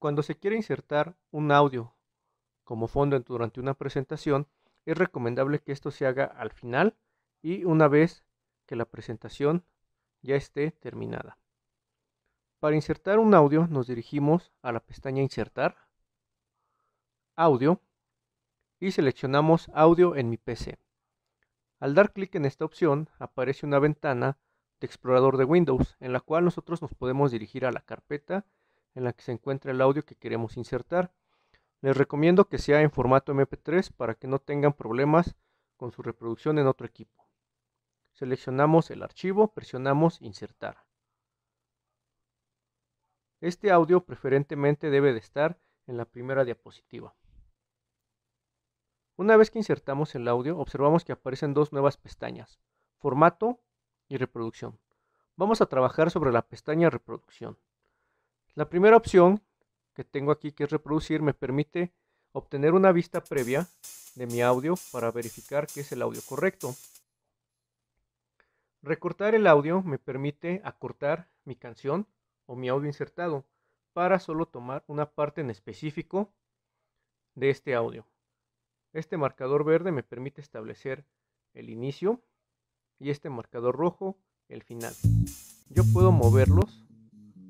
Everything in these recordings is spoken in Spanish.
Cuando se quiere insertar un audio como fondo durante una presentación, es recomendable que esto se haga al final y una vez que la presentación ya esté terminada. Para insertar un audio nos dirigimos a la pestaña Insertar, Audio y seleccionamos Audio en mi PC. Al dar clic en esta opción aparece una ventana de explorador de Windows en la cual nosotros nos podemos dirigir a la carpeta en la que se encuentra el audio que queremos insertar. Les recomiendo que sea en formato MP3 para que no tengan problemas con su reproducción en otro equipo. Seleccionamos el archivo, presionamos insertar. Este audio preferentemente debe de estar en la primera diapositiva. Una vez que insertamos el audio, observamos que aparecen dos nuevas pestañas, formato y reproducción. Vamos a trabajar sobre la pestaña reproducción. La primera opción que tengo aquí que es reproducir me permite obtener una vista previa de mi audio para verificar que es el audio correcto. Recortar el audio me permite acortar mi canción o mi audio insertado para solo tomar una parte en específico de este audio. Este marcador verde me permite establecer el inicio y este marcador rojo el final. Yo puedo moverlos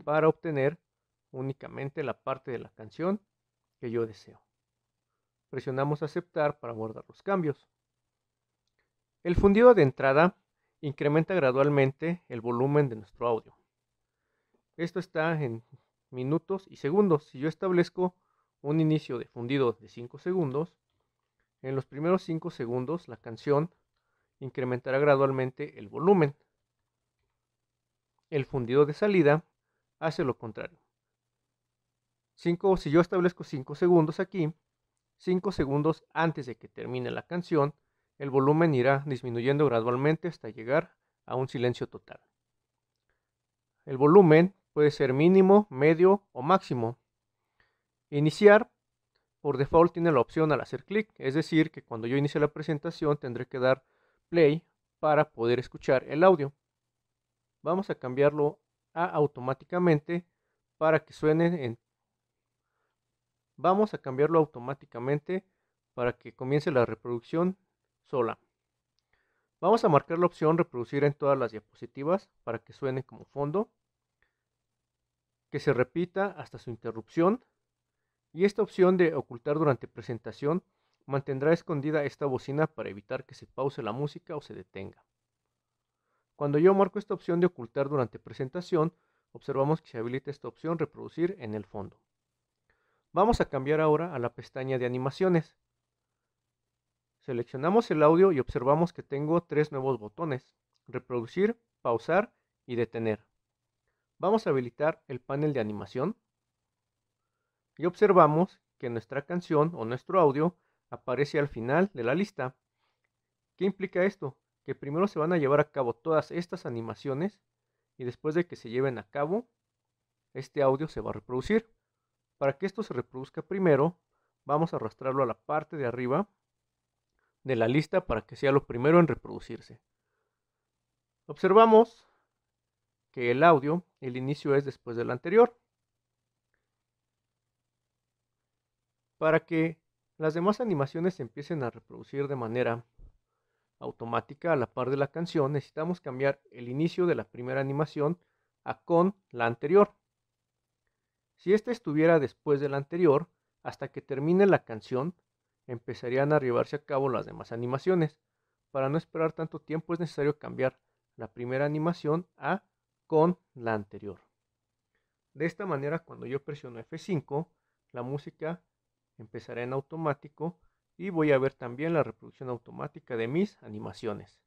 para obtener únicamente la parte de la canción que yo deseo. Presionamos aceptar para guardar los cambios. El fundido de entrada incrementa gradualmente el volumen de nuestro audio. Esto está en minutos y segundos. Si yo establezco un inicio de fundido de 5 segundos, en los primeros 5 segundos la canción incrementará gradualmente el volumen. El fundido de salida hace lo contrario si yo establezco 5 segundos aquí, 5 segundos antes de que termine la canción, el volumen irá disminuyendo gradualmente hasta llegar a un silencio total. El volumen puede ser mínimo, medio o máximo. Iniciar, por default tiene la opción al hacer clic, es decir, que cuando yo inicie la presentación tendré que dar play para poder escuchar el audio. Vamos a cambiarlo a automáticamente para que suene en vamos a cambiarlo automáticamente para que comience la reproducción sola. Vamos a marcar la opción reproducir en todas las diapositivas para que suene como fondo, que se repita hasta su interrupción y esta opción de ocultar durante presentación mantendrá escondida esta bocina para evitar que se pause la música o se detenga. Cuando yo marco esta opción de ocultar durante presentación, observamos que se habilita esta opción reproducir en el fondo. Vamos a cambiar ahora a la pestaña de animaciones. Seleccionamos el audio y observamos que tengo tres nuevos botones, reproducir, pausar y detener. Vamos a habilitar el panel de animación y observamos que nuestra canción o nuestro audio aparece al final de la lista. ¿Qué implica esto? Que primero se van a llevar a cabo todas estas animaciones y después de que se lleven a cabo, este audio se va a reproducir. Para que esto se reproduzca primero, vamos a arrastrarlo a la parte de arriba de la lista para que sea lo primero en reproducirse. Observamos que el audio, el inicio es después del anterior. Para que las demás animaciones se empiecen a reproducir de manera automática a la par de la canción, necesitamos cambiar el inicio de la primera animación a con la anterior. Si esta estuviera después del anterior, hasta que termine la canción, empezarían a llevarse a cabo las demás animaciones. Para no esperar tanto tiempo es necesario cambiar la primera animación a con la anterior. De esta manera, cuando yo presiono F5, la música empezará en automático y voy a ver también la reproducción automática de mis animaciones.